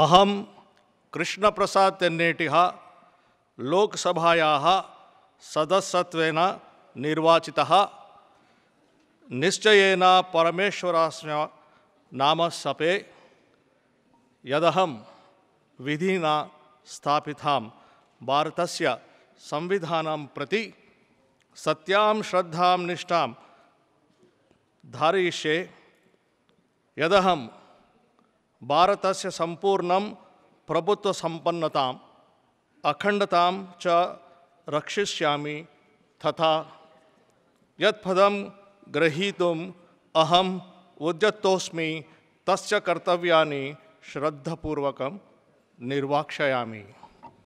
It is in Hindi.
अहम कृष्णप्रसाद तेन्नेटि लोकसभायाः सदस्यत्वेन निर्वाचितः निश्चयेन परमेश्वरस्य नाम सपे यदहं विधिना भारत से संविधान प्रति सत्यां श्रद्धा निष्ठा धारयिष्ये यदहं भारत से संपूर्ण प्रभुत्वसंपन्नता अखंडता च रक्षिष्या तथा यद ग्रहीत अहम उद्यस्मी तर्तव्या श्रद्धापूर्वक निर्वाक्षायामी